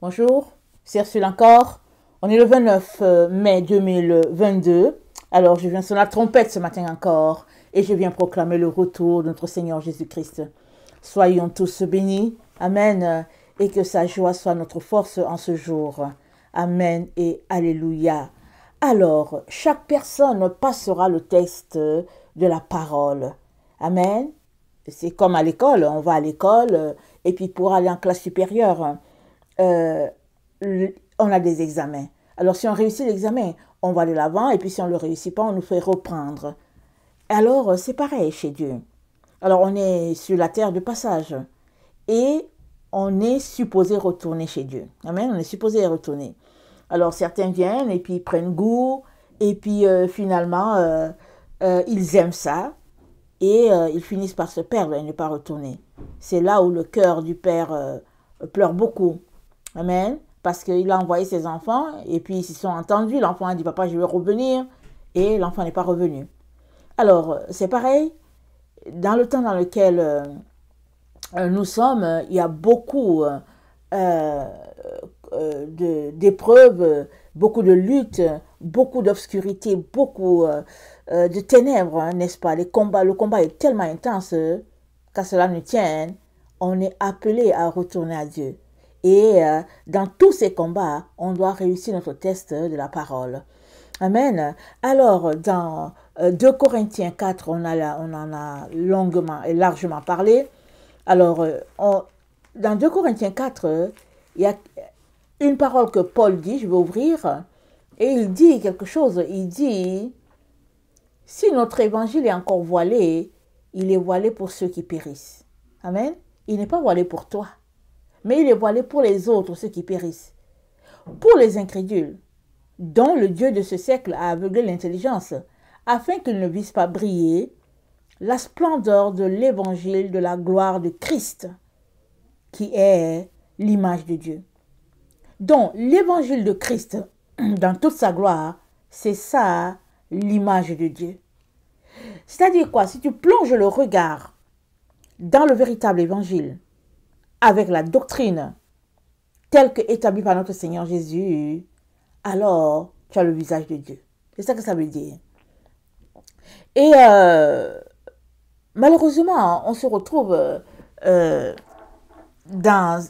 Bonjour, c'est encore. On est le 29 euh, mai 2022. Alors, je viens sur la trompette ce matin encore et je viens proclamer le retour de notre Seigneur Jésus-Christ. Soyons tous bénis. Amen. Et que sa joie soit notre force en ce jour. Amen et Alléluia. Alors, chaque personne passera le test de la parole. Amen. C'est comme à l'école. On va à l'école euh, et puis pour aller en classe supérieure hein, euh, on a des examens. Alors si on réussit l'examen, on va de l'avant et puis si on ne le réussit pas, on nous fait reprendre. Alors euh, c'est pareil chez Dieu. Alors on est sur la terre de passage et on est supposé retourner chez Dieu. Amen, on est supposé retourner. Alors certains viennent et puis ils prennent goût et puis euh, finalement ils aiment ça et ils finissent par se perdre et ne pas retourner. C'est là où le cœur du Père pleure beaucoup Amen. Parce qu'il a envoyé ses enfants et puis ils se sont entendus. L'enfant a dit Papa, je vais revenir. Et l'enfant n'est pas revenu. Alors, c'est pareil. Dans le temps dans lequel euh, euh, nous sommes, il y a beaucoup euh, d'épreuves, beaucoup de luttes, beaucoup d'obscurité, beaucoup de ténèbres, hein, n'est-ce pas Les combats, le combat est tellement intense qu'à cela nous tienne, on est appelé à retourner à Dieu. Et euh, dans tous ces combats, on doit réussir notre test de la parole. Amen. Alors, dans 2 euh, Corinthiens 4, on, a on en a longuement et largement parlé. Alors, euh, dans 2 Corinthiens 4, il y a une parole que Paul dit, je vais ouvrir, et il dit quelque chose. Il dit, si notre évangile est encore voilé, il est voilé pour ceux qui périssent. Amen. Il n'est pas voilé pour toi mais il est voilé pour les autres, ceux qui périssent. Pour les incrédules, dont le Dieu de ce siècle a aveuglé l'intelligence, afin qu'ils ne vissent pas briller la splendeur de l'évangile de la gloire de Christ, qui est l'image de Dieu. Donc, l'évangile de Christ, dans toute sa gloire, c'est ça l'image de Dieu. C'est-à-dire quoi Si tu plonges le regard dans le véritable évangile, avec la doctrine telle que établie par notre Seigneur Jésus, alors tu as le visage de Dieu. C'est ça que ça veut dire. Et euh, malheureusement, on se retrouve euh, dans,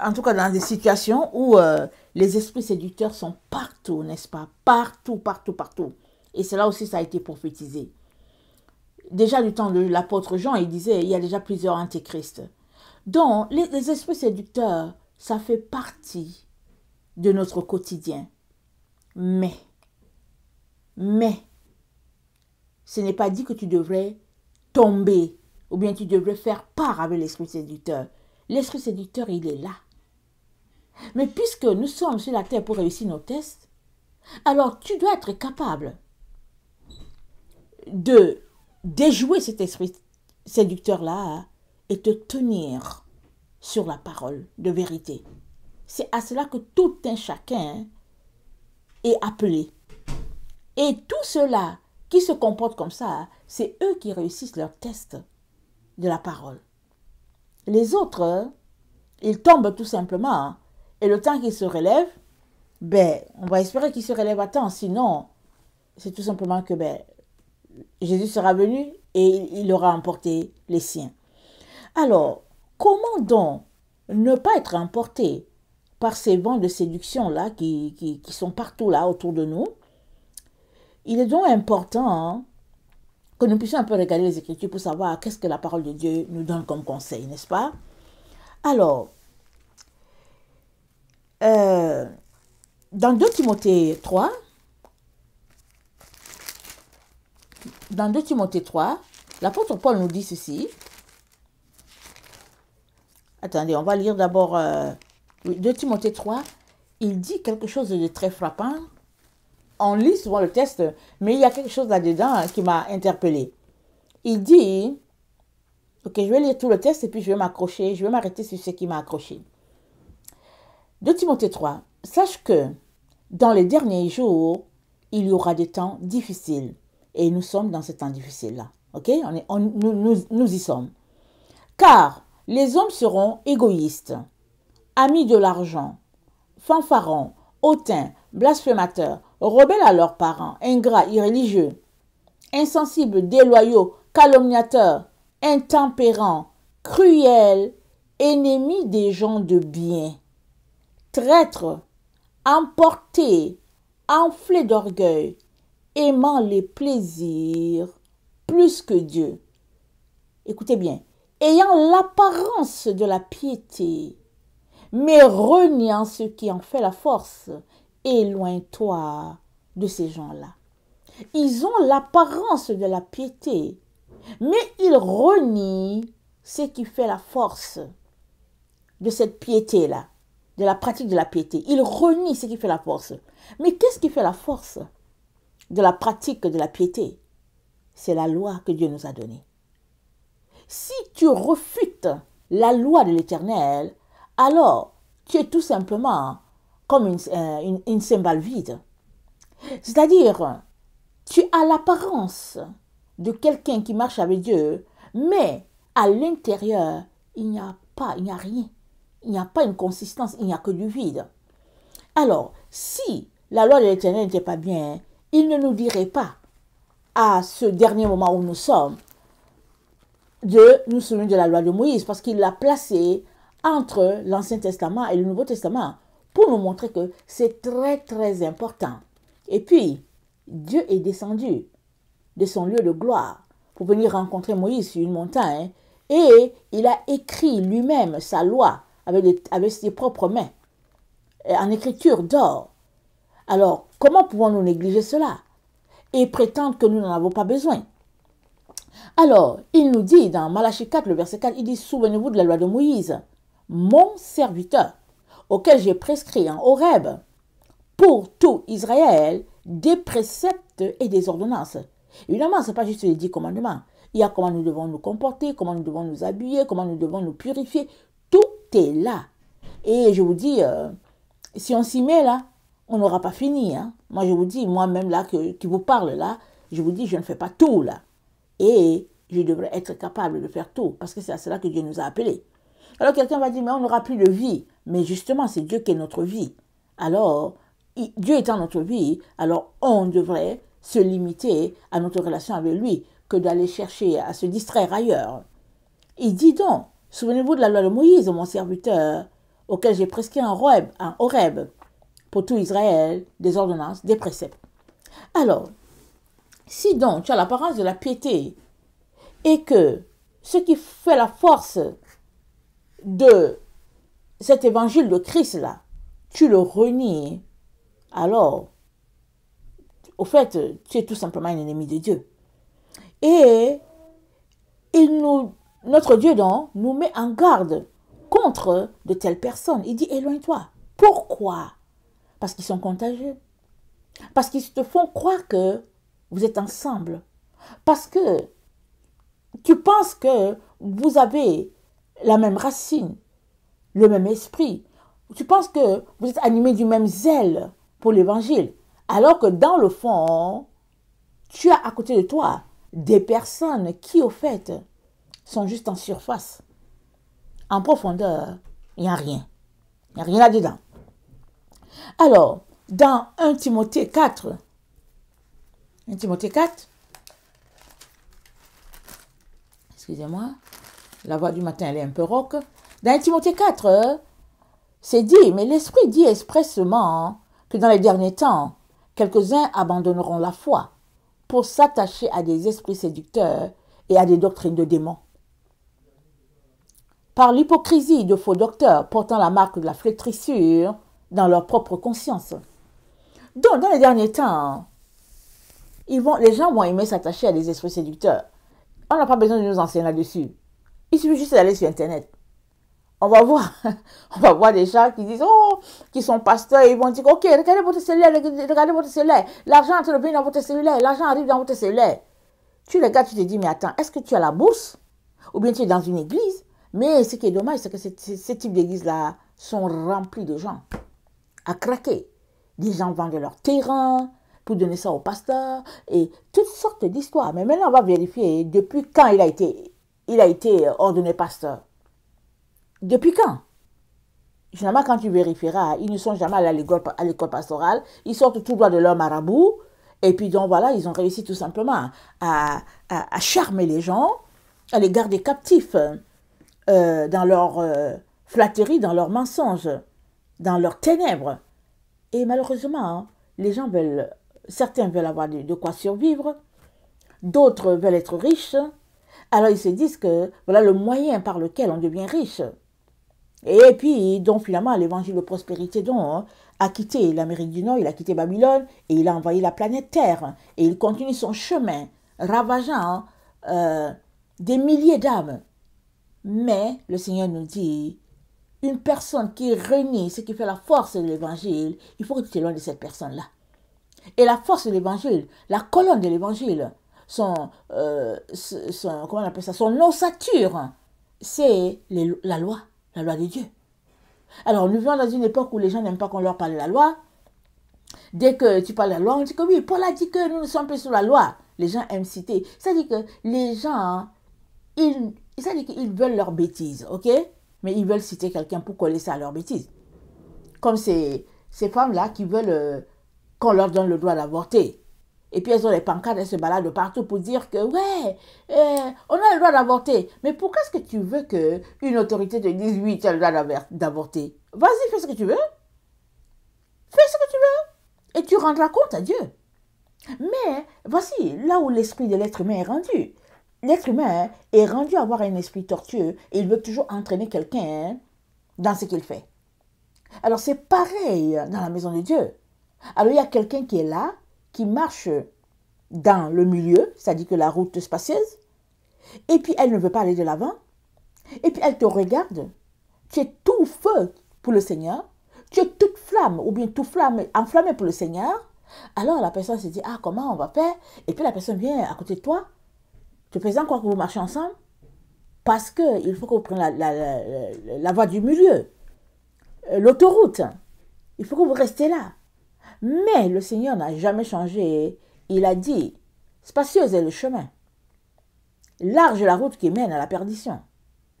en tout cas dans des situations où euh, les esprits séducteurs sont partout, n'est-ce pas Partout, partout, partout. Et cela aussi, ça a été prophétisé. Déjà du temps de l'apôtre Jean, il disait, il y a déjà plusieurs antéchrists. Donc, les, esprits séducteurs, ça fait partie de notre quotidien. Mais, mais, ce n'est pas dit que tu devrais tomber ou bien tu devrais faire part avec l'esprit séducteur. L'esprit séducteur, il est là. Mais puisque nous sommes sur la terre pour réussir nos tests, alors tu dois être capable de déjouer cet esprit séducteur-là hein, et te tenir sur la parole de vérité. C'est à cela que tout un chacun est appelé. Et tous ceux-là qui se comportent comme ça, c'est eux qui réussissent leur test de la parole. Les autres, ils tombent tout simplement. Hein. Et le temps qu'ils se relèvent, ben, on va espérer qu'ils se relèvent à temps. Sinon, c'est tout simplement que ben, Jésus sera venu et il aura emporté les siens. Alors, comment donc ne pas être emporté par ces vents de séduction-là qui, sont partout là autour de nous Il est donc important hein, que nous puissions un peu regarder les Écritures pour savoir qu'est-ce que la parole de Dieu nous donne comme conseil, n'est-ce pas Alors, euh, dans 2 Timothée 3, dans 2 Timothée 3, l'apôtre Paul nous dit ceci, Attendez, on va lire d'abord 2 euh, Timothée 3. Il dit quelque chose de très frappant. On lit souvent le texte, mais il y a quelque chose là-dedans hein, qui m'a interpellé Il dit, ok, je vais lire tout le texte et puis je vais m'accrocher, je vais m'arrêter sur ce qui m'a accroché. 2 Timothée 3. Sache que dans les derniers jours, il y aura des temps difficiles. Et nous sommes dans ces temps difficiles-là. OK on est, nous, nous, nous y sommes. Car les hommes seront égoïstes, amis de l'argent, fanfarons, hautains, blasphémateurs, rebelles à leurs parents, ingrats, irréligieux, insensibles, déloyaux, calomniateurs, intempérants, cruels, ennemis des gens de bien, traîtres, emportés, enflés d'orgueil, aimant les plaisirs plus que Dieu. Écoutez bien, ayant l'apparence de la piété, mais reniant ce qui en fait la force. Éloigne-toi de ces gens-là. Ils ont l'apparence de la piété, mais ils renient ce qui fait la force de cette piété-là, de la pratique de la piété. Ils renient ce qui fait la force. Mais qu'est-ce qui fait la force de la pratique de la piété C'est la loi que Dieu nous a donnée. Si tu refutes la loi de l'Éternel, alors tu es tout simplement comme euh, une, une, cymbale vide. C'est-à-dire, tu as l'apparence de quelqu'un qui marche avec Dieu, mais à l'intérieur, il n'y a pas, il n'y a rien. Il n'y a pas une consistance, il n'y a que du vide. Alors, si la loi de l'Éternel n'était pas bien, il ne nous dirait pas à ce dernier moment où nous sommes, Dieu nous souvient de la loi de Moïse, parce qu'il l'a placée entre l'Ancien Testament et le Nouveau Testament, pour nous montrer que c'est très, très important. Et puis, Dieu est descendu de son lieu de gloire pour venir rencontrer Moïse sur une montagne, et il a écrit lui-même sa loi avec ses propres mains, en écriture d'or. Alors, comment pouvons-nous négliger cela et prétendre que nous n'en avons pas besoin alors, il nous dit dans Malachie 4, le verset 4, il dit Souvenez-vous de la loi de Moïse, mon serviteur, auquel j'ai prescrit en Horeb pour tout Israël des préceptes et des ordonnances. Évidemment, ce n'est pas juste les dix commandements. Il y a comment nous devons nous comporter, comment nous devons nous habiller, comment nous devons nous purifier. Tout est là. Et je vous dis, euh, si on s'y met là, on n'aura pas fini. Hein. Moi, je vous dis, moi-même là, que, qui vous parle là, je vous dis, je ne fais pas tout là. Et je devrais être capable de faire tout, parce que c'est à cela que Dieu nous a appelés. Alors quelqu'un va dire, mais on n'aura plus de vie. Mais justement, c'est Dieu qui est notre vie. Alors, Dieu étant notre vie, alors on devrait se limiter à notre relation avec lui que d'aller chercher à se distraire ailleurs. Il dit donc, souvenez-vous de la loi de Moïse, mon serviteur, auquel j'ai prescrit un Horeb, un Horeb pour tout Israël, des ordonnances, des préceptes. Alors, si donc tu as l'apparence de la piété et que ce qui fait la force de cet évangile de Christ-là, tu le renies, alors, au fait, tu es tout simplement un ennemi de Dieu. Et il notre Dieu, donc, nous met en garde contre de telles personnes. Il dit, éloigne-toi. Pourquoi Parce qu'ils sont contagieux. Parce qu'ils te font croire que vous êtes ensemble. Parce que tu penses que vous avez la même racine, le même esprit. Tu penses que vous êtes animé du même zèle pour l'évangile. Alors que dans le fond, tu as à côté de toi des personnes qui, au fait, sont juste en surface. En profondeur, il n'y a rien. Il n'y a rien là-dedans. Alors, dans 1 Timothée 4, 1 Timothée 4. Excusez-moi. La voix du matin, elle est un peu rauque. Dans 1 Timothée 4, euh, c'est dit, mais l'Esprit dit expressément que dans les derniers temps, quelques-uns abandonneront la foi pour s'attacher à des esprits séducteurs et à des doctrines de démons. Par l'hypocrisie de faux docteurs portant la marque de la flétrissure dans leur propre conscience. Donc, dans les derniers temps, vont, les gens vont aimer s'attacher à des esprits séducteurs. On n'a pas besoin de nous enseigner là-dessus. Il suffit juste d'aller sur Internet. On va voir, on va voir des gens qui disent, oh, qui sont pasteurs, ils vont dire, ok, regardez votre cellulaire, regardez votre cellulaire. L'argent entre dans votre cellulaire, l'argent arrive dans votre cellulaire. Tu regardes, tu te dis, mais attends, est-ce que tu as la bourse Ou bien tu es dans une église Mais ce qui est dommage, c'est que ces, types d'églises-là sont remplis de gens à craquer. Des gens vendent leur terrain, pour donner ça au pasteur et toutes sortes d'histoires. Mais maintenant, on va vérifier depuis quand il a été, il a été euh, ordonné pasteur. Depuis quand Généralement, quand tu vérifieras, ils ne sont jamais allés à l'école pastorale. Ils sortent tout droit de leur marabout. Et puis, donc voilà, ils ont réussi tout simplement à, à, charmer les gens, à les garder captifs euh, dans leur euh, flatterie, dans leurs mensonges, dans leurs ténèbres. Et malheureusement, hein, les gens veulent Certains veulent avoir de, quoi survivre, d'autres veulent être riches. Alors ils se disent que voilà le moyen par lequel on devient riche. Et puis, donc finalement, l'évangile de prospérité donc, hein, a quitté l'Amérique du Nord, il a quitté Babylone et il a envoyé la planète Terre. Et il continue son chemin, ravageant euh, des milliers d'âmes. Mais le Seigneur nous dit, une personne qui réunit ce qui fait la force de l'évangile, il faut que tu loin de cette personne-là. Et la force de l'évangile, la colonne de l'évangile, son, euh, son, appelle ça, son ossature, c'est la loi, la loi de Dieu. Alors, nous vivons dans une époque où les gens n'aiment pas qu'on leur parle de la loi. Dès que tu parles de la loi, on dit que oui, Paul a dit que nous ne sommes plus sur la loi. Les gens aiment citer. C'est-à-dire que les gens, ils, qu'ils veulent leur bêtise, ok Mais ils veulent citer quelqu'un pour coller ça à leur bêtise. Comme ces, ces femmes-là qui veulent euh, qu'on leur donne le droit d'avorter. Et puis elles ont les pancartes, elles se baladent partout pour dire que ouais, euh, on a le droit d'avorter. Mais pourquoi est-ce que tu veux que une autorité te dise oui, tu as le droit d'avorter Vas-y, fais ce que tu veux. Fais ce que tu veux. Et tu rendras compte à Dieu. Mais voici là où l'esprit de l'être humain est rendu. L'être humain est rendu à avoir un esprit tortueux et il veut toujours entraîner quelqu'un dans ce qu'il fait. Alors c'est pareil dans la maison de Dieu. Alors il y a quelqu'un qui est là, qui marche dans le milieu, c'est-à-dire que la route spacieuse, et puis elle ne veut pas aller de l'avant, et puis elle te regarde. Tu es tout feu pour le Seigneur, tu es toute flamme, ou bien tout flamme, enflammé pour le Seigneur. Alors la personne se dit, ah comment on va faire Et puis la personne vient à côté de toi, te faisant croire que vous marchez ensemble, parce qu'il faut que vous preniez la, la voie du milieu, euh, l'autoroute. Il faut que vous restiez là. Mais le Seigneur n'a jamais changé. Il a dit, spacieuse est le chemin. Large la route qui mène à la perdition.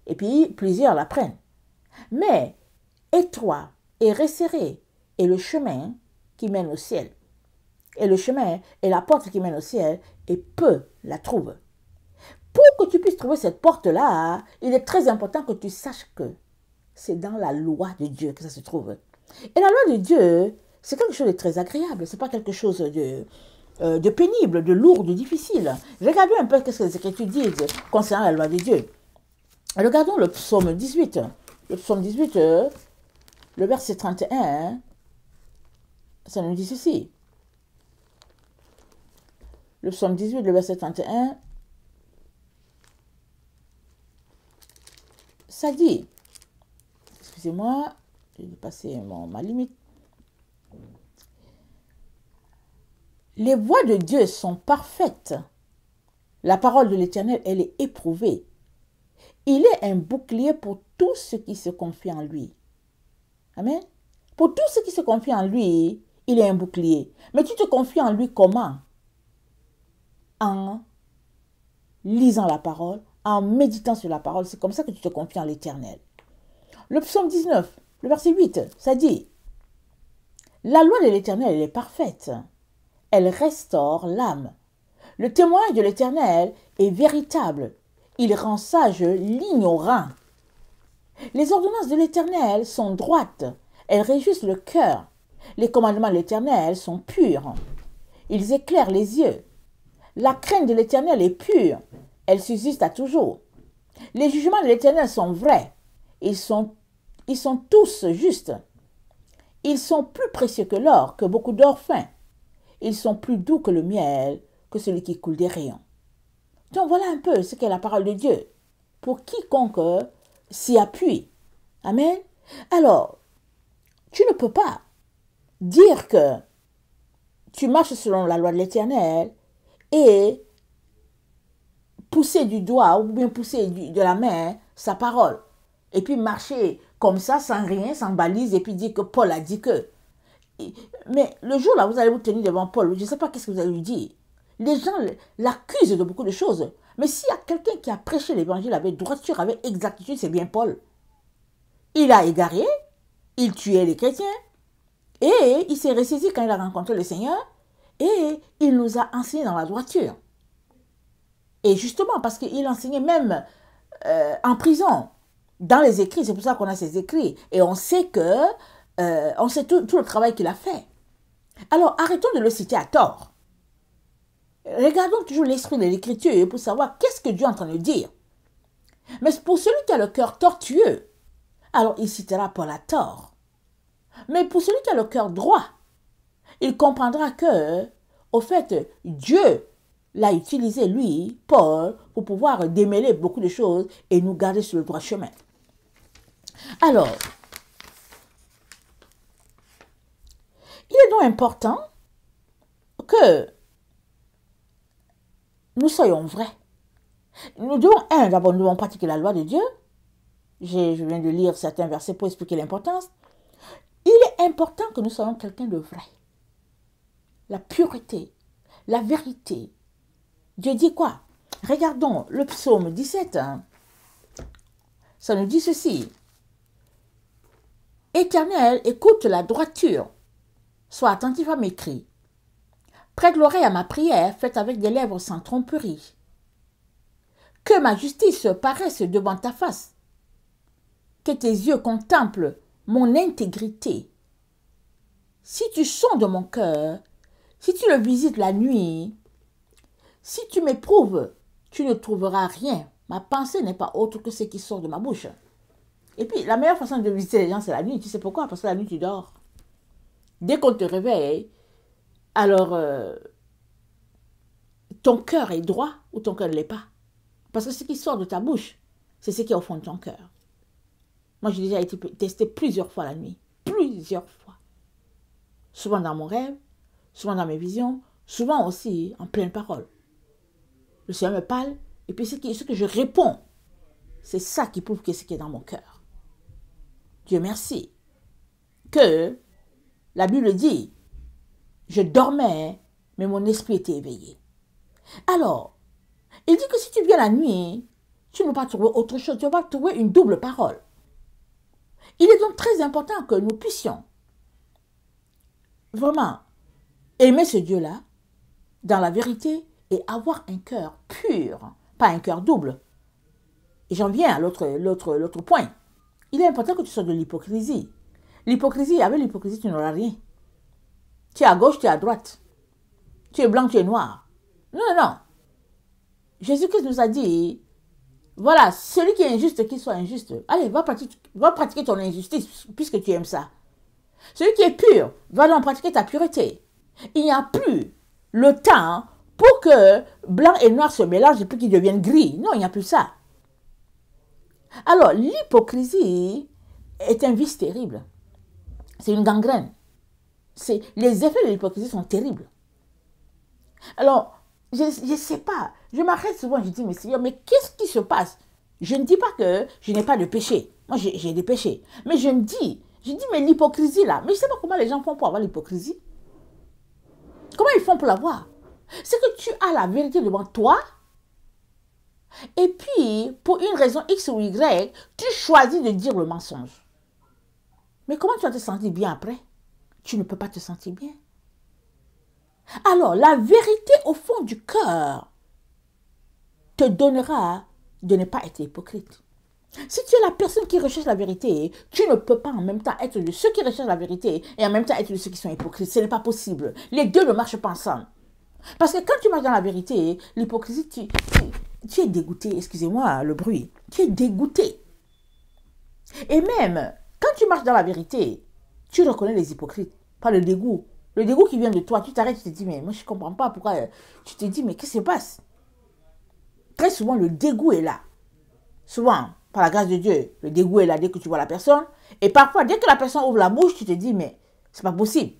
Et puis plusieurs la prennent. Mais étroit et resserré est le chemin qui mène au ciel. Et le chemin est la porte qui mène au ciel et peu la trouvent. Pour que tu puisses trouver cette porte-là, il est très important que tu saches que c'est dans la loi de Dieu que ça se trouve. Et la loi de Dieu, c'est quelque chose de très agréable, c'est pas quelque chose de, euh, de pénible, de lourd, de difficile. Regardons un peu ce que les Écritures disent concernant la loi de Dieu. Regardons le psaume 18. Le psaume 18, euh, le verset 31, ça nous dit ceci. Le psaume 18, le verset 31, ça dit, excusez-moi, j'ai dépassé ma limite. Les voies de Dieu sont parfaites. La parole de l'Éternel, elle est éprouvée. Il est un bouclier pour tout ce qui se confie en lui. Amen. Pour tout ce qui se confie en lui, il est un bouclier. Mais tu te confies en lui comment En lisant la parole, en méditant sur la parole. C'est comme ça que tu te confies en l'Éternel. Le psaume 19, le verset 8, ça dit, La loi de l'Éternel, elle est parfaite elle restaure l'âme. Le témoignage de l'Éternel est véritable. Il rend sage l'ignorant. Les ordonnances de l'Éternel sont droites. Elles réjustent le cœur. Les commandements de l'Éternel sont purs. Ils éclairent les yeux. La crainte de l'Éternel est pure. Elle subsiste à toujours. Les jugements de l'Éternel sont vrais. Ils sont, ils sont tous justes. Ils sont plus précieux que l'or, que beaucoup d'or ils sont plus doux que le miel, que celui qui coule des rayons. Donc voilà un peu ce qu'est la parole de Dieu pour quiconque euh, s'y appuie. Amen. Alors, tu ne peux pas dire que tu marches selon la loi de l'Éternel et pousser du doigt ou bien pousser de la main sa parole et puis marcher comme ça sans rien, sans balise et puis dire que Paul a dit que. Mais le jour là, vous allez vous tenir devant Paul, je ne sais pas qu'est-ce que vous allez lui dire. Les gens l'accusent de beaucoup de choses. Mais s'il y a quelqu'un qui a prêché l'évangile avec droiture, avec exactitude, c'est bien Paul. Il a égaré, il tuait les chrétiens, et il s'est ressaisi quand il a rencontré le Seigneur, et il nous a enseigné dans la droiture. Et justement, parce qu'il enseignait même euh, en prison, dans les écrits, c'est pour ça qu'on a ces écrits. Et on sait que euh, on sait tout, tout le travail qu'il a fait. Alors arrêtons de le citer à tort. Regardons toujours l'esprit de l'écriture pour savoir qu'est-ce que Dieu est en train de dire. Mais pour celui qui a le cœur tortueux, alors il citera Paul à tort. Mais pour celui qui a le cœur droit, il comprendra que, au fait, Dieu l'a utilisé, lui, Paul, pour pouvoir démêler beaucoup de choses et nous garder sur le droit chemin. Alors, donc important que nous soyons vrais. Nous devons, un, d'abord, nous devons pratiquer la loi de Dieu. Je, viens de lire certains versets pour expliquer l'importance. Il est important que nous soyons quelqu'un de vrai. La pureté, la vérité. Dieu dit quoi Regardons le psaume 17. Hein. Ça nous dit ceci. Éternel, écoute la droiture Sois attentif à mes cris. Prête l'oreille à ma prière faite avec des lèvres sans tromperie. Que ma justice paraisse devant ta face. Que tes yeux contemplent mon intégrité. Si tu sens de mon cœur, si tu le visites la nuit, si tu m'éprouves, tu ne trouveras rien. Ma pensée n'est pas autre que ce qui sort de ma bouche. Et puis, la meilleure façon de visiter les gens, c'est la nuit. Tu sais pourquoi Parce que la nuit, tu dors. Dès qu'on te réveille, alors euh, ton cœur est droit ou ton cœur ne l'est pas. Parce que ce qui sort de ta bouche, c'est ce qui est au fond de ton cœur. Moi, j'ai déjà été testé plusieurs fois la nuit. Plusieurs fois. Souvent dans mon rêve, souvent dans mes visions, souvent aussi en pleine parole. Le Seigneur me parle, et puis ce, ce que je réponds, c'est ça qui prouve que ce qui est dans mon cœur. Dieu merci que la Bible dit, je dormais, mais mon esprit était éveillé. Alors, il dit que si tu viens la nuit, tu ne vas pas trouver autre chose, tu vas trouver une double parole. Il est donc très important que nous puissions vraiment aimer ce Dieu-là dans la vérité et avoir un cœur pur, pas un cœur double. Et j'en viens à l'autre point. Il est important que tu sois de l'hypocrisie. L'hypocrisie, avec l'hypocrisie, tu n'auras rien. Tu es à gauche, tu es à droite. Tu es blanc, tu es noir. Non, non. Jésus-Christ nous a dit, voilà, celui qui est injuste, qu'il soit injuste. Allez, va pratiquer, va pratiquer ton injustice, puisque tu aimes ça. Celui qui est pur, va donc pratiquer ta pureté. Il n'y a plus le temps pour que blanc et noir se mélangent et puis qu'ils deviennent gris. Non, il n'y a plus ça. Alors, l'hypocrisie est un vice terrible. C'est une gangrène. C'est, les effets de l'hypocrisie sont terribles. Alors, je ne sais pas. Je m'arrête souvent, je dis, mais mais qu'est-ce qui se passe Je ne dis pas que je n'ai pas de péché. Moi, j'ai des péchés. Mais je me dis, je dis, mais l'hypocrisie là, mais je ne sais pas comment les gens font pour avoir l'hypocrisie. Comment ils font pour l'avoir C'est que tu as la vérité devant toi. Et puis, pour une raison X ou Y, tu choisis de dire le mensonge. Mais comment tu vas te sentir bien après Tu ne peux pas te sentir bien. Alors, la vérité au fond du cœur te donnera de ne pas être hypocrite. Si tu es la personne qui recherche la vérité, tu ne peux pas en même temps être de ceux qui recherchent la vérité et en même temps être de ceux qui sont hypocrites. Ce n'est pas possible. Les deux ne marchent pas ensemble. Parce que quand tu marches dans la vérité, l'hypocrisie, tu, es dégoûté. Excusez-moi le bruit. Tu es dégoûté. Et même, tu marches dans la vérité, tu reconnais les hypocrites, par le dégoût. Le dégoût qui vient de toi, tu t'arrêtes, tu te dis, mais moi je comprends pas pourquoi. Euh, tu te dis, mais qu'est-ce qui se passe Très souvent, le dégoût est là. Souvent, par la grâce de Dieu, le dégoût est là dès que tu vois la personne. Et parfois, dès que la personne ouvre la bouche, tu te dis, mais c'est pas possible.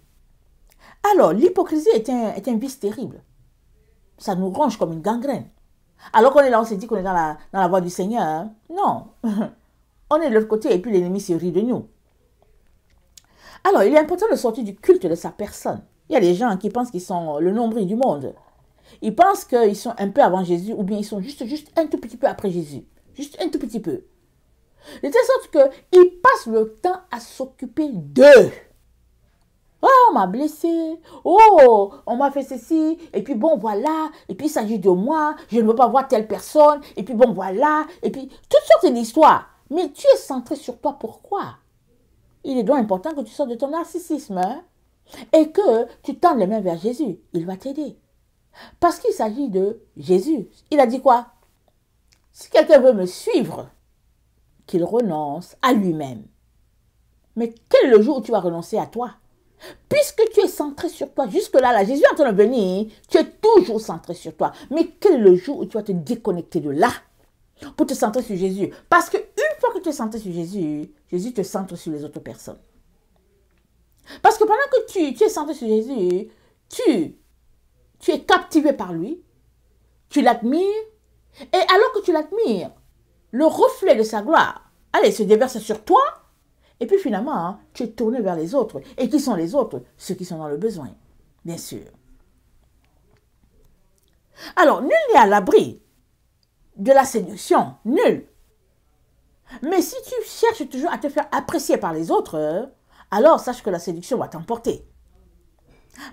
Alors, l'hypocrisie est un, vice terrible. Ça nous ronge comme une gangrène. Alors qu'on est là, on se dit qu'on est dans la, dans la voie du Seigneur. Hein. Non. on est de l'autre côté et puis l'ennemi se rit de nous. Alors, il est important de sortir du culte de sa personne. Il y a des gens qui pensent qu'ils sont le nombril du monde. Ils pensent qu'ils sont un peu avant Jésus ou bien ils sont juste, juste un tout petit peu après Jésus. Juste un tout petit peu. De telle sorte qu'ils passent le temps à s'occuper d'eux. Oh, on m'a blessé. Oh, on m'a fait ceci. Et puis bon, voilà. Et puis il s'agit de moi. Je ne veux pas voir telle personne. Et puis bon, voilà. Et puis toutes sortes d'histoires. Mais tu es centré sur toi. Pourquoi Il est donc important que tu sortes de ton narcissisme hein? et que tu tendes les mains vers Jésus. Il va t'aider. Parce qu'il s'agit de Jésus. Il a dit quoi Si quelqu'un veut me suivre, qu'il renonce à lui-même. Mais quel est le jour où tu vas renoncer à toi Puisque tu es centré sur toi, jusque-là, là, Jésus est en train de venir, tu es toujours centré sur toi. Mais quel est le jour où tu vas te déconnecter de là pour te centrer sur Jésus Parce que fois que tu es centré sur Jésus, Jésus te centre sur les autres personnes. Parce que pendant que tu, es centré sur Jésus, tu, tu es captivé par lui, tu l'admires, et alors que tu l'admires, le reflet de sa gloire, allez, se déverse sur toi, et puis finalement, hein, tu es tourné vers les autres. Et qui sont les autres Ceux qui sont dans le besoin, bien sûr. Alors, nul n'est à l'abri de la séduction, nul. Mais si tu cherches toujours à te faire apprécier par les autres, alors sache que la séduction va t'emporter.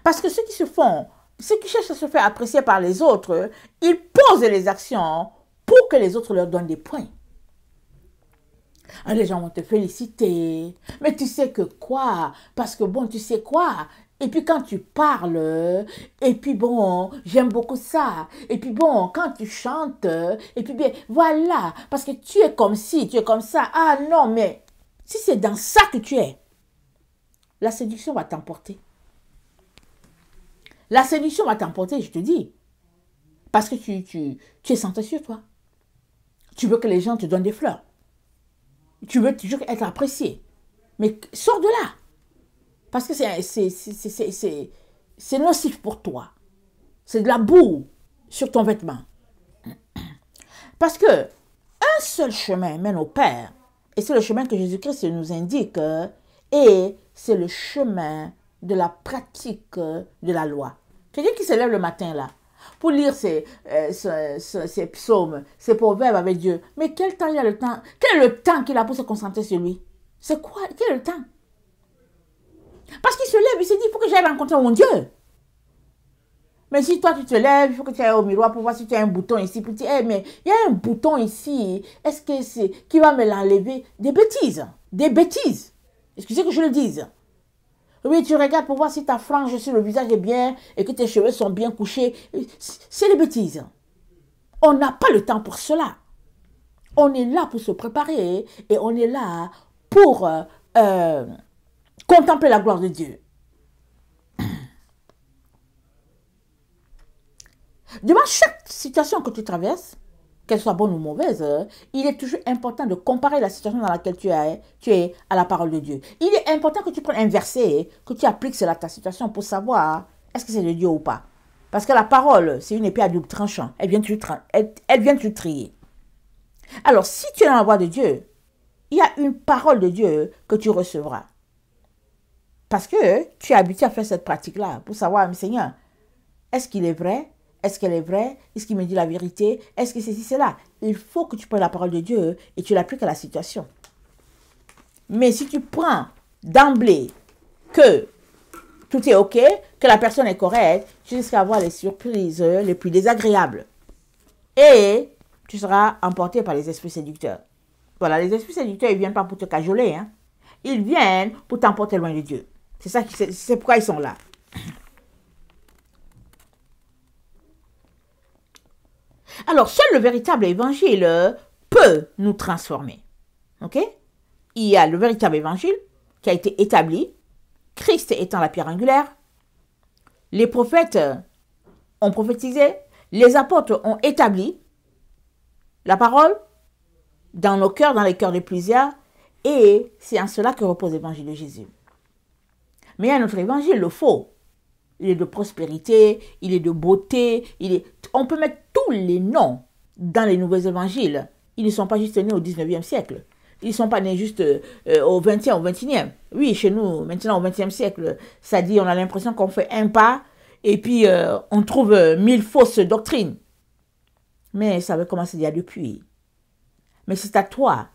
Parce que ceux qui se font, ceux qui cherchent à se faire apprécier par les autres, ils posent les actions pour que les autres leur donnent des points. Les gens vont te féliciter. Mais tu sais que quoi Parce que bon, tu sais quoi et puis quand tu parles, et puis bon, j'aime beaucoup ça. Et puis bon, quand tu chantes, et puis bien, voilà, parce que tu es comme ci, tu es comme ça. Ah non, mais si c'est dans ça que tu es, la séduction va t'emporter. La séduction va t'emporter, je te dis. Parce que tu, tu, tu es centré sur toi. Tu veux que les gens te donnent des fleurs. Tu veux toujours être apprécié. Mais sors de là. Parce que c'est nocif pour toi. C'est de la boue sur ton vêtement. Parce que un seul chemin mène au Père. Et c'est le chemin que Jésus-Christ nous indique. Et c'est le chemin de la pratique de la loi. Quelqu'un qui se lève le matin là pour lire ces, euh, psaumes, ces proverbes avec Dieu. Mais quel temps il a le temps Quel est le temps qu'il a pour se concentrer sur lui C'est quoi Quel est le temps parce qu'il se lève, il se dit, il faut que j'aille rencontrer mon Dieu. Mais si toi, tu te lèves, il faut que tu ailles au miroir pour voir si tu as un bouton ici. pour tu eh, mais il y a un bouton ici. Est-ce que c'est qui va me l'enlever Des bêtises. Des bêtises. Excusez que je le dise. Oui, tu regardes pour voir si ta frange sur le visage est bien et que tes cheveux sont bien couchés. C'est des bêtises. On n'a pas le temps pour cela. On est là pour se préparer et on est là pour euh, euh, Contempler la gloire de Dieu. Devant chaque situation que tu traverses, qu'elle soit bonne ou mauvaise, euh, il est toujours important de comparer la situation dans laquelle tu es, à la parole de Dieu. Il est important que tu prennes un verset, que tu appliques cela à ta situation pour savoir est-ce que c'est de Dieu ou pas. Parce que la parole, c'est une épée à double tranchant. Elle vient, te, elle vient te trier. Alors, si tu es dans la voie de Dieu, il y a une parole de Dieu que tu recevras. Parce que tu es habitué à faire cette pratique-là pour savoir, mais Seigneur, est-ce qu'il est vrai Est-ce qu'elle est vraie Est-ce qu'il me dit la vérité Est-ce que c'est ceci, cela Il faut que tu prennes la parole de Dieu et tu l'appliques à la situation. Mais si tu prends d'emblée que tout est OK, que la personne est correcte, tu risques d'avoir les surprises les plus désagréables. Et tu seras emporté par les esprits séducteurs. Voilà, les esprits séducteurs, ils ne viennent pas pour te cajoler. Hein. Ils viennent pour t'emporter loin de Dieu. C'est ça c'est pourquoi ils sont là. Alors, seul le véritable évangile peut nous transformer. OK Il y a le véritable évangile qui a été établi, Christ étant la pierre angulaire. Les prophètes ont prophétisé, les apôtres ont établi la parole dans nos cœurs, dans les cœurs de plusieurs, et c'est en cela que repose l'évangile de Jésus. Mais il y a notre évangile, le faux. Il est de prospérité, il est de beauté, il est... On peut mettre tous les noms dans les nouveaux évangiles. Ils ne sont pas juste nés au 19e siècle. Ils ne sont pas nés juste euh, au 20e, au 21e. Oui, chez nous, maintenant, au 20e siècle, ça dit, on a l'impression qu'on fait un pas et puis euh, on trouve euh, mille fausses doctrines. Mais ça avait commencé a depuis. Mais c'est à toi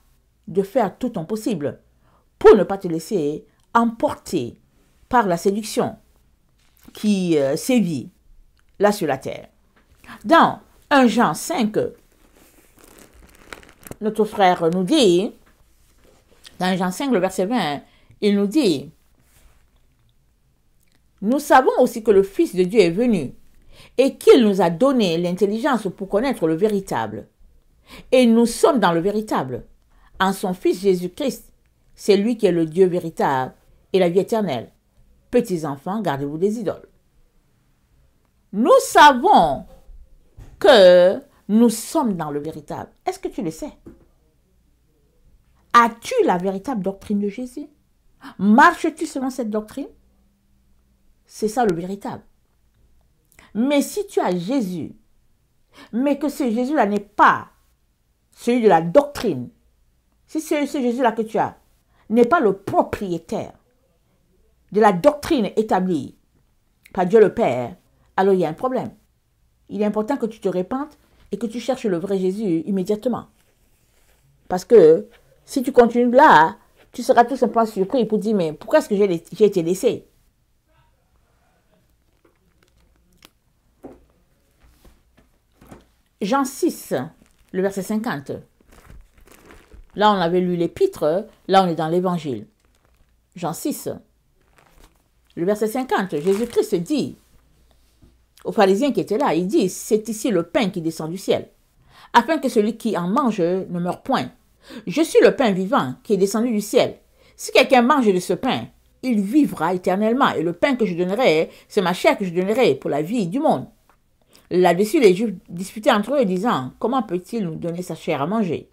de faire tout ton possible pour ne pas te laisser emporter par la séduction qui euh, sévit là sur la terre. Dans 1 Jean 5, notre frère nous dit, dans Jean 5, le verset 20, il nous dit, nous savons aussi que le Fils de Dieu est venu et qu'il nous a donné l'intelligence pour connaître le véritable. Et nous sommes dans le véritable, en son Fils Jésus-Christ. C'est lui qui est le Dieu véritable et la vie éternelle. Petits enfants, gardez-vous des idoles. Nous savons que nous sommes dans le véritable. Est-ce que tu le sais As-tu la véritable doctrine de Jésus Marches-tu selon cette doctrine C'est ça le véritable. Mais si tu as Jésus, mais que ce Jésus-là n'est pas celui de la doctrine, si ce, Jésus-là que tu as n'est pas le propriétaire, de la doctrine établie par Dieu le Père, alors il y a un problème. Il est important que tu te répandes et que tu cherches le vrai Jésus immédiatement. Parce que si tu continues là, tu seras tout simplement surpris pour dire, mais pourquoi est-ce que j'ai été laissé Jean 6, le verset 50. Là, on avait lu l'épître, là, on est dans l'évangile. Jean 6, le verset 50, Jésus-Christ dit aux pharisiens qui étaient là, il dit, c'est ici le pain qui descend du ciel, afin que celui qui en mange ne meure point. Je suis le pain vivant qui est descendu du ciel. Si quelqu'un mange de ce pain, il vivra éternellement, et le pain que je donnerai, c'est ma chair que je donnerai pour la vie du monde. Là-dessus, les Juifs disputaient entre eux, disant, comment peut-il nous donner sa chair à manger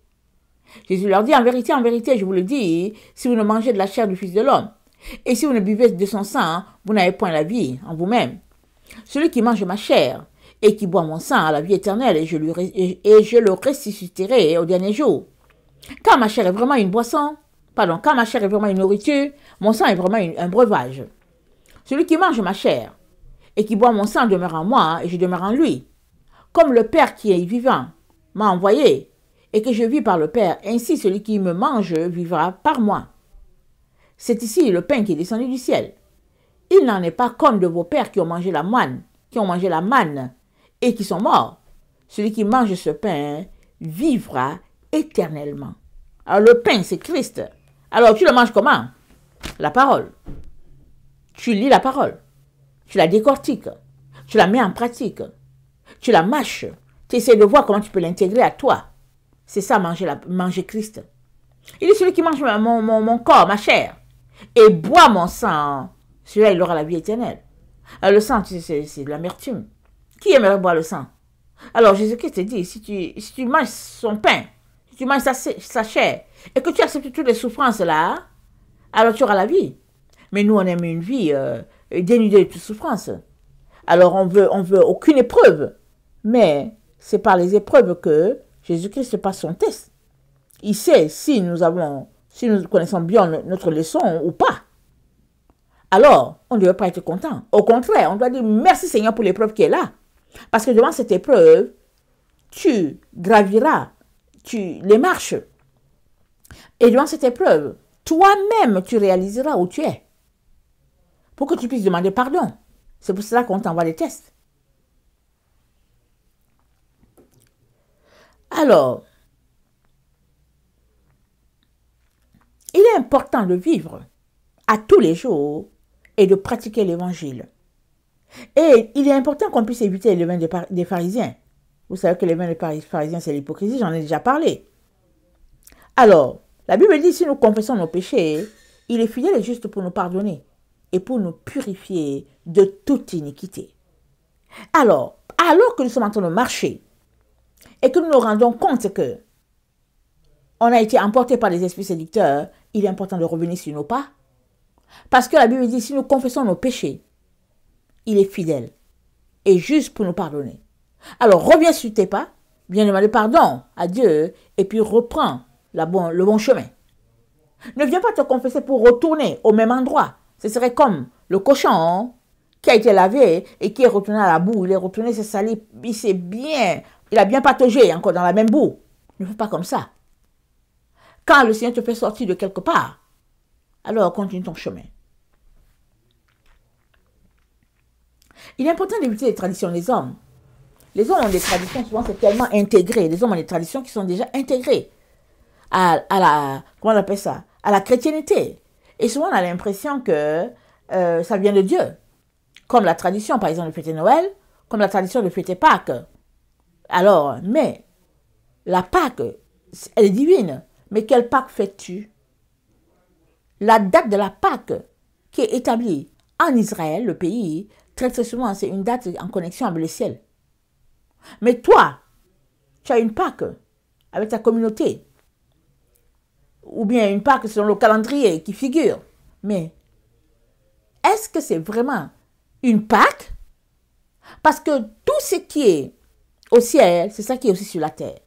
Jésus leur dit, en vérité, en vérité, je vous le dis, si vous ne mangez de la chair du Fils de l'homme et si vous ne buvez de son sang, hein, vous n'avez point la vie en vous-même. Celui qui mange ma chair et qui boit mon sang a la vie éternelle et je, et je le ressusciterai au dernier jour. Car ma chair est vraiment une boisson, pardon, car ma chair est vraiment une nourriture, mon sang est vraiment un breuvage. Celui qui mange ma chair et qui boit mon sang demeure en moi et je demeure en lui. Comme le Père qui est vivant m'a envoyé et que je vis par le Père, ainsi celui qui me mange vivra par moi. C'est ici le pain qui est descendu du ciel. Il n'en est pas comme de vos pères qui ont mangé la moine, qui ont mangé la manne et qui sont morts. Celui qui mange ce pain vivra éternellement. Alors le pain, c'est Christ. Alors tu le manges comment La parole. Tu lis la parole. Tu la décortiques. Tu la mets en pratique. Tu la mâches. Tu essaies de voir comment tu peux l'intégrer à toi. C'est ça, manger, manger Christ. Il est celui qui mange mon, mon corps, ma chair et bois mon sang, celui-là, il aura la vie éternelle. Ah, le sang, c'est de l'amertume. Qui aimerait boire le sang Alors, Jésus-Christ te dit, si tu, si tu manges son pain, si tu manges sa, chair, et que tu acceptes toutes les souffrances-là, alors tu auras la vie. Mais nous, on aime une vie euh, dénudée de toute souffrance. Alors, on veut, on veut aucune épreuve. Mais c'est par les épreuves que Jésus-Christ passe son test. Il sait si nous avons si nous connaissons bien notre leçon ou pas. Alors, on ne devrait pas être content. Au contraire, on doit dire merci Seigneur pour l'épreuve qui est là. Parce que devant cette épreuve, tu graviras, tu les marches. Et devant cette épreuve, toi-même, tu réaliseras où tu es. Pour que tu puisses demander pardon. C'est pour cela qu'on t'envoie les tests. Alors, Il est important de vivre à tous les jours et de pratiquer l'évangile. Et il est important qu'on puisse éviter les vins des pharisiens. Vous savez que les vins des pharisiens, c'est l'hypocrisie, j'en ai déjà parlé. Alors, la Bible dit, si nous confessons nos péchés, il est fidèle et juste pour nous pardonner et pour nous purifier de toute iniquité. Alors, alors que nous sommes en train de marcher et que nous nous rendons compte que on a été emporté par des esprits séducteurs il est important de revenir sur nos pas. Parce que la Bible dit, si nous confessons nos péchés, il est fidèle et juste pour nous pardonner. Alors reviens sur tes pas, viens demander pardon à Dieu et puis reprends le bon chemin. Ne viens pas te confesser pour retourner au même endroit. Ce serait comme le cochon qui a été lavé et qui est retourné à la boue. Il est retourné, c'est salé, il s'est bien, il a bien pataugé encore dans la même boue. Ne fais pas comme ça. Quand le Seigneur te fait sortir de quelque part. Alors continue ton chemin. Il est important d'éviter les traditions des hommes. Les hommes ont des traditions, souvent c'est tellement intégré. Les hommes ont des traditions qui sont déjà intégrées à, la, comment on appelle ça, à la chrétienté. Et souvent on a l'impression que euh, ça vient de Dieu. Comme la tradition, par exemple, de fêter Noël, comme la tradition de fêter Pâques. Alors, mais la Pâque, elle est divine. Mais quelle Pâque fais-tu La date de la Pâque qui est établie en Israël, le pays, très très souvent, c'est une date en connexion avec le ciel. Mais toi, tu as une Pâque avec ta communauté. Ou bien une Pâque selon le calendrier qui figure. Mais est-ce que c'est vraiment une Pâque Parce que tout ce qui est au ciel, c'est ça qui est aussi sur la terre.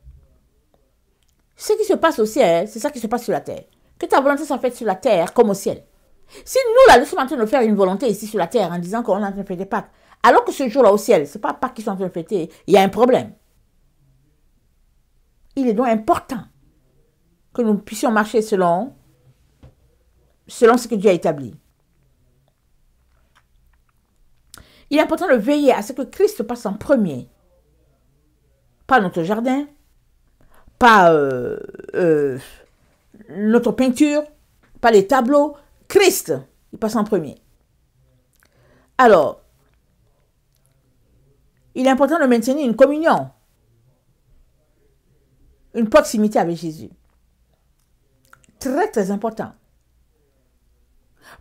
Ce qui se passe au ciel, c'est ça qui se passe sur la terre. Que ta volonté soit faite sur la terre comme au ciel. Si nous, là, nous sommes en train de faire une volonté ici sur la terre en disant qu'on est en train de fêter Pâques, alors que ce jour-là au ciel, ce n'est pas Pâques qui sont en train de fêter, il y a un problème. Il est donc important que nous puissions marcher selon, selon ce que Dieu a établi. Il est important de veiller à ce que Christ passe en premier Pas notre jardin, pas notre euh, euh, peinture, pas les tableaux. Christ, il passe en premier. Alors, il est important de maintenir une communion, une proximité avec Jésus. Très, très important.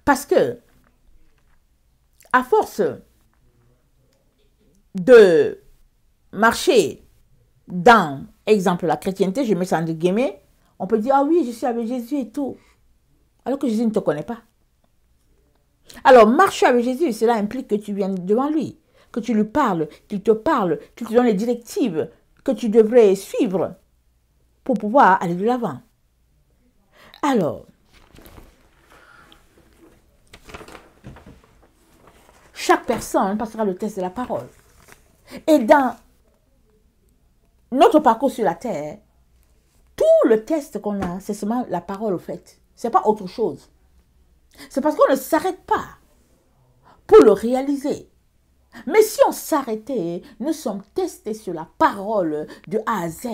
Parce que, à force de marcher dans Exemple, la chrétienté, je mets sens entre guillemets. On peut dire, ah oui, je suis avec Jésus et tout. Alors que Jésus ne te connaît pas. Alors, marcher avec Jésus, cela implique que tu viennes devant lui, que tu lui parles, qu'il te parle, qu'il te donne les directives que tu devrais suivre pour pouvoir aller de l'avant. Alors, chaque personne passera le test de la parole. Et dans notre parcours sur la terre, tout le test qu'on a, c'est seulement la parole au fait. C'est pas autre chose. C'est parce qu'on ne s'arrête pas pour le réaliser. Mais si on s'arrêtait, nous sommes testés sur la parole de A à Z.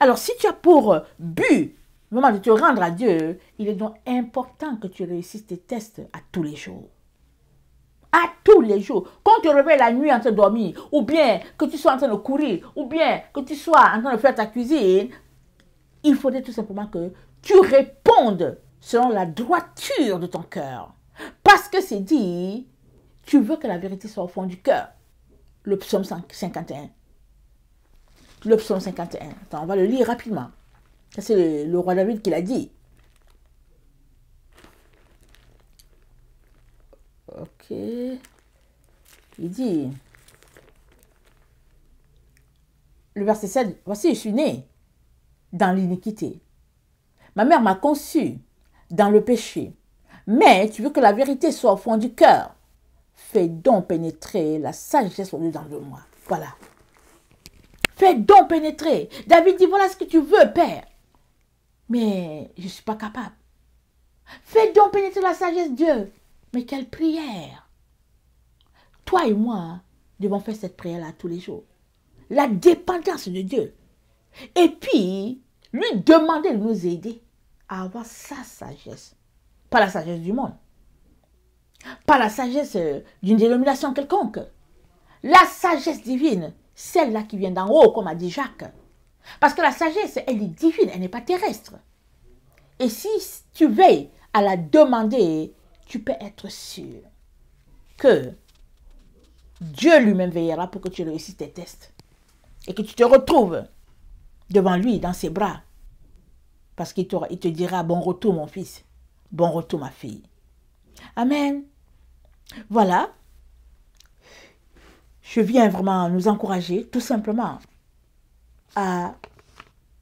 Alors si tu as pour but vraiment de te rendre à Dieu, il est donc important que tu réussisses tes tests à tous les jours à tous les jours. Quand tu réveilles la nuit en train de dormir, ou bien que tu sois en train de courir, ou bien que tu sois en train de faire ta cuisine, il faudrait tout simplement que tu répondes selon la droiture de ton cœur. Parce que c'est dit, tu veux que la vérité soit au fond du cœur. Le psaume 51. Le psaume 51. Attends, on va le lire rapidement. C'est le, le roi David qui l'a dit. ok. Il dit, le verset 7, voici, je suis né dans l'iniquité. Ma mère m'a conçu dans le péché. Mais tu veux que la vérité soit au fond du cœur. Fais donc pénétrer la sagesse au dedans de moi. Voilà. Fais donc pénétrer. David dit, voilà ce que tu veux, Père. Mais je ne suis pas capable. Fais donc pénétrer la sagesse, Dieu. Mais quelle prière Toi et moi hein, devons faire cette prière-là tous les jours. La dépendance de Dieu. Et puis, lui demander de nous aider à avoir sa sagesse. Pas la sagesse du monde. Pas la sagesse euh, d'une dénomination quelconque. La sagesse divine, celle-là qui vient d'en haut, comme a dit Jacques. Parce que la sagesse, elle est divine, elle n'est pas terrestre. Et si tu veilles à la demander tu peux être sûr que Dieu lui-même veillera pour que tu réussisses tes tests et que tu te retrouves devant lui, dans ses bras. Parce qu'il te, dira bon retour mon fils, bon retour ma fille. Amen. Voilà. Je viens vraiment nous encourager tout simplement à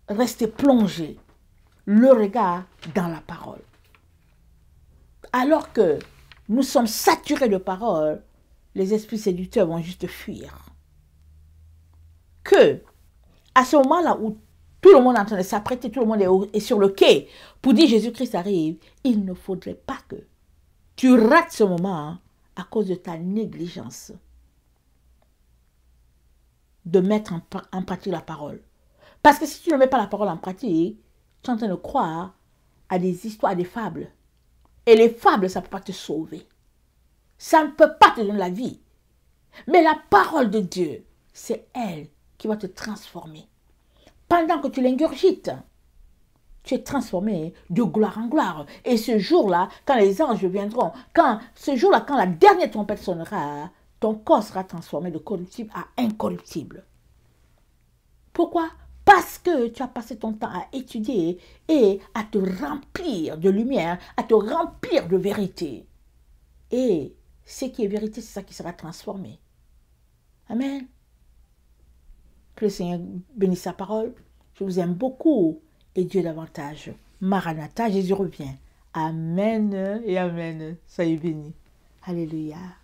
rester plongé le regard dans la parole. Alors que nous sommes saturés de paroles, les esprits séducteurs vont juste fuir. Que, à ce moment-là où tout le monde est en train de s'apprêter, tout le monde est sur le quai pour dire Jésus-Christ arrive, il ne faudrait pas que tu rates ce moment hein, à cause de ta négligence de mettre en, pratique la parole. Parce que si tu ne mets pas la parole en pratique, tu es en train de croire à des histoires, à des fables et les fables, ça ne peut pas te sauver. Ça ne peut pas te donner la vie. Mais la parole de Dieu, c'est elle qui va te transformer. Pendant que tu l'ingurgites, tu es transformé de gloire en gloire. Et ce jour-là, quand les anges viendront, quand ce jour-là, quand la dernière trompette sonnera, ton corps sera transformé de corruptible à incorruptible. Pourquoi parce que tu as passé ton temps à étudier et à te remplir de lumière, à te remplir de vérité. Et ce qui est vérité, c'est ça qui sera transformer. Amen. Que le Seigneur bénisse sa parole. Je vous aime beaucoup et Dieu davantage. Maranatha, Jésus revient. Amen et Amen. Soyez bénis. Alléluia.